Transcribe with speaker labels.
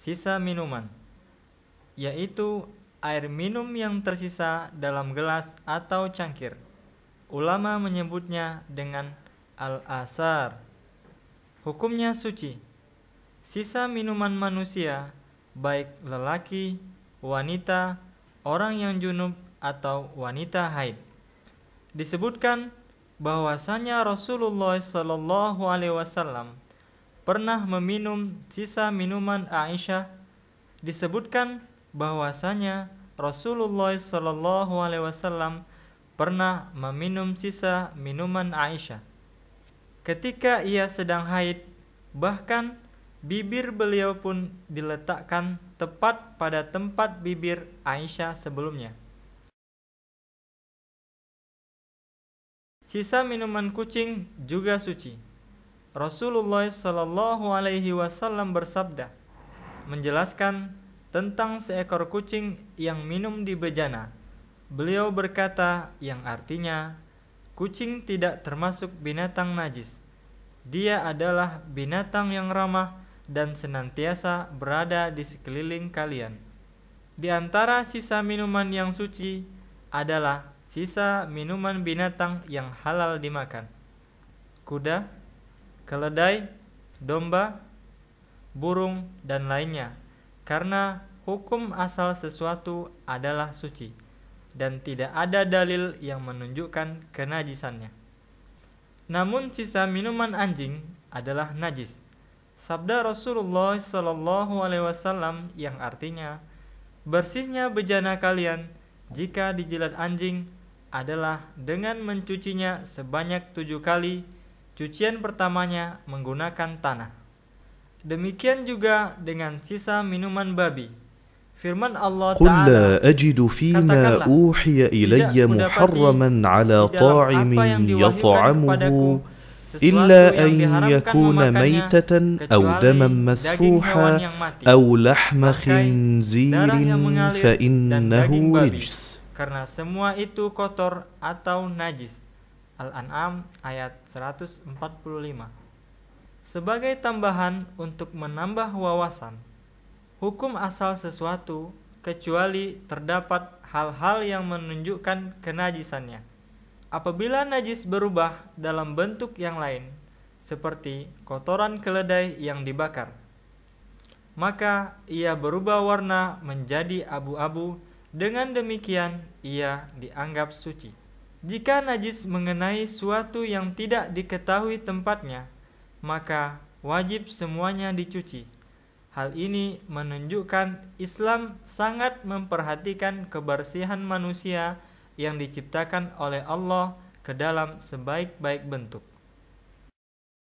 Speaker 1: sisa minuman, yaitu air minum yang tersisa dalam gelas atau cangkir. Ulama menyebutnya dengan al-asar. Hukumnya suci. Sisa minuman manusia, baik lelaki, wanita, orang yang junub atau wanita haid. Disebutkan bahwasanya Rasulullah Shallallahu alaihi wasallam pernah meminum sisa minuman Aisyah, disebutkan bahwasanya Rasulullah Shallallahu Alaihi Wasallam pernah meminum sisa minuman Aisyah. Ketika ia sedang haid, bahkan bibir beliau pun diletakkan tepat pada tempat bibir Aisyah sebelumnya. Sisa minuman kucing juga suci. Rasulullah Shallallahu Alaihi Wasallam bersabda menjelaskan tentang seekor kucing yang minum di bejana. Beliau berkata yang artinya kucing tidak termasuk binatang najis. Dia adalah binatang yang ramah dan senantiasa berada di sekeliling kalian. Di antara sisa minuman yang suci adalah sisa minuman binatang yang halal dimakan. Kuda, keledai, domba, burung, dan lainnya, karena hukum asal sesuatu adalah suci, dan tidak ada dalil yang menunjukkan kenajisannya. Namun sisa minuman anjing adalah najis. Sabda Rasulullah Shallallahu Alaihi Wasallam yang artinya, bersihnya bejana kalian jika dijilat anjing adalah dengan mencucinya sebanyak tujuh kali Cucian pertamanya menggunakan tanah. Demikian juga dengan sisa minuman babi. Firman Allah قل لا أجد فيما أوحي إلي محرما على طاعم يطعمه إلا أن يكون ميتة أو دما مسفوحا أو لحم خنزير فإنه رجس karena semua itu kotor atau najis. Al-An'am ayat 145. Sebagai tambahan untuk menambah wawasan, hukum asal sesuatu kecuali terdapat hal-hal yang menunjukkan kenajisannya. Apabila najis berubah dalam bentuk yang lain, seperti kotoran keledai yang dibakar, maka ia berubah warna menjadi abu-abu. Dengan demikian, ia dianggap suci. Jika najis mengenai suatu yang tidak diketahui tempatnya, maka wajib semuanya dicuci. Hal ini menunjukkan Islam sangat memperhatikan kebersihan manusia yang diciptakan oleh Allah ke dalam sebaik-baik bentuk.